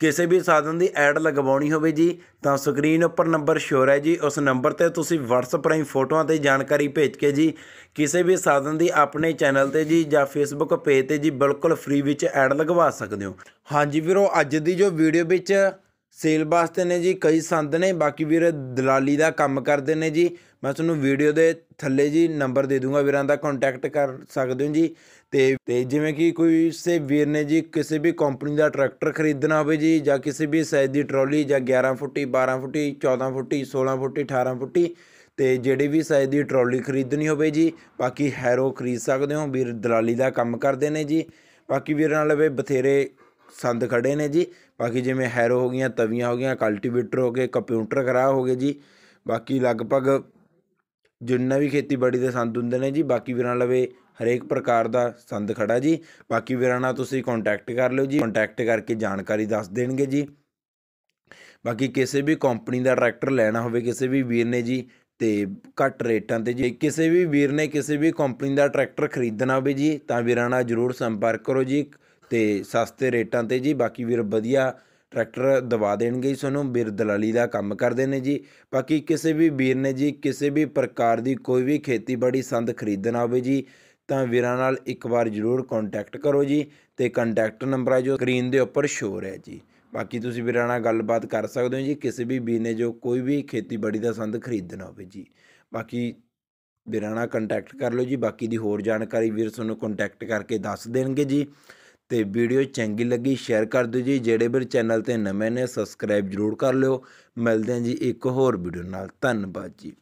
ਕਿਸੇ ਵੀ ਸਾਧਨ ਦੀ ਐਡ ਲਗਵਾਉਣੀ ਹੋਵੇ ਜੀ ਤਾਂ ਸਕਰੀਨ ਉੱਪਰ ਨੰਬਰ ਸ਼ੋਰ ਹੈ ਜੀ ਉਸ ਨੰਬਰ ਤੇ ਤੁਸੀਂ WhatsApp ਰਾਹੀਂ ਫੋਟੋਆਂ ਤੇ ਜਾਣਕਾਰੀ ਭੇਜ ਕੇ ਜੀ ਕਿਸੇ ਵੀ ਸਾਧਨ ਦੀ ਆਪਣੇ ਚੈਨਲ ਤੇ ਜੀ ਜਾਂ Facebook ਪੇਜ ਤੇ ਜੀ ਬਿਲਕੁਲ ਫ੍ਰੀ ਵਿੱਚ ਐਡ ਲਗਵਾ ਸਕਦੇ ਹੋ ਹਾਂਜੀ ਵੀਰੋ ਅੱਜ ਦੀ ਜੋ ਵੀਡੀਓ ਵਿੱਚ ਸੇਲ ਵਾਸਤੇ ਨੇ ਜੀ ਕਈ ਸੰਦ ਨੇ ਬਾਕੀ ਵੀਰ ਦਲਾਲੀ ਦਾ ਕੰਮ ਕਰਦੇ ਨੇ ਜੀ ਮੈਂ ਤੁਹਾਨੂੰ ਵੀਡੀਓ ਦੇ ਥੱਲੇ ਜੀ ਨੰਬਰ ਦੇ ਦੂੰਗਾ ਵੀਰਾਂ ਦਾ ਕੰਟੈਕਟ ਕਰ ਸਕਦੇ ਹੋ ਜੀ ਤੇ ਤੇ ਜਿਵੇਂ ਕਿ ਕੋਈ ਸੇ ਵੀਰ ਨੇ ਜੀ ਕਿਸੇ ਵੀ ਕੰਪਨੀ ਦਾ ਟਰੈਕਟਰ ਖਰੀਦਣਾ ਹੋਵੇ ਜੀ ਜਾਂ ਕਿਸੇ ਵੀ ਸਾਈਜ਼ ਦੀ ਟਰਾਲੀ ਜਾਂ 11 ਫੁੱਟੀ 12 ਫੁੱਟੀ 14 ਫੁੱਟੀ 16 ਫੁੱਟੀ 18 ਫੁੱਟੀ ਤੇ ਜਿਹੜੀ ਵੀ ਸਾਈਜ਼ ਦੀ ਟਰਾਲੀ ਖਰੀਦਣੀ ਹੋਵੇ ਜੀ ਬਾਕੀ ਹੈਰੋ ਖਰੀਦ ਸਕਦੇ ਹੋ ਵੀਰ ਦਲਾਲੀ ਦਾ ਕੰਮ ਕਰਦੇ ਨੇ ਜੀ ਬਾਕੀ ਵੀਰਾਂ ਨਾਲ ਵੇ ਬਥੇਰੇ ਸੰਦ ਖੜੇ ਨੇ ਜੀ ਬਾਕੀ ਜਿਵੇਂ ਹੈਰੋ ਹੋ ਗਈਆਂ ਤਵੀਆਂ ਹੋ ਗਈਆਂ ਕਲਟੀਵੇਟਰ ਹੋ ਗਏ ਕੰਪਿਊਟਰ ਕਰਾ ਹੋ ਗਏ ਜੀ ਬਾਕੀ ਲਗਭਗ ਜਿੰਨਾ ਵੀ ਖੇਤੀਬਾੜੀ ਦੇ ਸੰਦ ਹੁੰਦੇ ਨੇ ਜੀ ਬਾਕੀ ਵੀਰਾਂ ਲਵੇ ਹਰੇਕ ਪ੍ਰਕਾਰ ਦਾ ਸੰਦ ਖੜਾ ਜੀ ਬਾਕੀ ਵੀਰਾਂ ਨਾਲ ਤੁਸੀਂ ਕੰਟੈਕਟ ਕਰ ਲਿਓ ਜੀ ਕੰਟੈਕਟ ਕਰਕੇ ਜਾਣਕਾਰੀ ਦੱਸ ਦੇਣਗੇ ਜੀ ਬਾਕੀ ਕਿਸੇ ਵੀ ਕੰਪਨੀ ਦਾ ਟਰੈਕਟਰ ਲੈਣਾ ਹੋਵੇ ਕਿਸੇ ਵੀ ਵੀਰ ਨੇ ਜੀ ਤੇ ਘੱਟ ਰੇਟਾਂ ਤੇ ਜੇ ਕਿਸੇ ਵੀ ਵੀਰ ਨੇ ਕਿਸੇ ਵੀ ਕੰਪਨੀ ਦਾ ਟਰੈਕਟਰ ਖਰੀਦਣਾ ਹੋਵੇ ਜੀ ਤਾਂ ਵੀਰਾਂ ਨਾਲ ਜਰੂਰ ਸੰਪਰਕ ਕਰੋ ਜੀ ਤੇ ਸਸਤੇ ਰੇਟਾਂ ਤੇ ਜੀ ਬਾਕੀ ਵੀਰ ਵਧੀਆ ਟਰੈਕਟਰ ਦਵਾ ਦੇਣਗੇ ਤੁਹਾਨੂੰ ਵੀਰ ਦਲਾਲੀ ਦਾ ਕੰਮ ਕਰਦੇ ਨੇ ਜੀ ਬਾਕੀ ਕਿਸੇ ਵੀ ਵੀਰ ਨੇ ਜੀ ਕਿਸੇ ਵੀ ਪ੍ਰਕਾਰ ਦੀ ਕੋਈ ਵੀ ਖੇਤੀਬਾੜੀ ਸੰਦ ਖਰੀਦਣਾ ਹੋਵੇ ਜੀ ਤਾਂ ਵੀਰਾਂ ਨਾਲ ਇੱਕ ਵਾਰ ਜ਼ਰੂਰ ਕੰਟੈਕਟ ਕਰੋ ਜੀ ਤੇ ਕੰਟੈਕਟ ਨੰਬਰ ਆ ਜੋ ਸਕਰੀਨ ਦੇ ਉੱਪਰ ਸ਼ੋਅ ਰਿਹਾ ਜੀ ਬਾਕੀ ਤੁਸੀਂ ਵੀਰਾਂ ਨਾਲ ਗੱਲਬਾਤ ਕਰ ਸਕਦੇ ਹੋ ਜੀ ਕਿਸੇ ਵੀ ਵੀਰ ਨੇ ਜੋ ਕੋਈ ਵੀ ਖੇਤੀਬਾੜੀ ਦਾ ਸੰਦ ਖਰੀਦਣਾ ਹੋਵੇ ਜੀ ਬਾਕੀ ਵੀਰਾਂ ਨਾਲ ਕੰਟੈਕਟ ਕਰ ਲਓ ਜੀ ਬਾਕੀ ਦੀ ਹੋਰ ਜਾਣਕਾਰੀ ਵੀਰ ਤੁਹਾਨੂੰ ਕੰਟੈਕਟ ਕਰਕੇ ਦੱਸ ਦੇਣਗੇ ਜੀ ਤੇ ਵੀਡੀਓ ਚੰਗੀ ਲੱਗੀ ਸ਼ੇਅਰ ਕਰ ਦਿਓ ਜੀ ਜਿਹੜੇ ਵੀਰ ਚੈਨਲ ਤੇ ਨਵੇਂ ਨੇ ਸਬਸਕ੍ਰਾਈਬ ਜਰੂਰ ਕਰ ਲਿਓ ਮਿਲਦੇ ਹਾਂ ਜੀ ਇੱਕ ਹੋਰ ਵੀਡੀਓ ਨਾਲ ਧੰਨਵਾਦ ਜੀ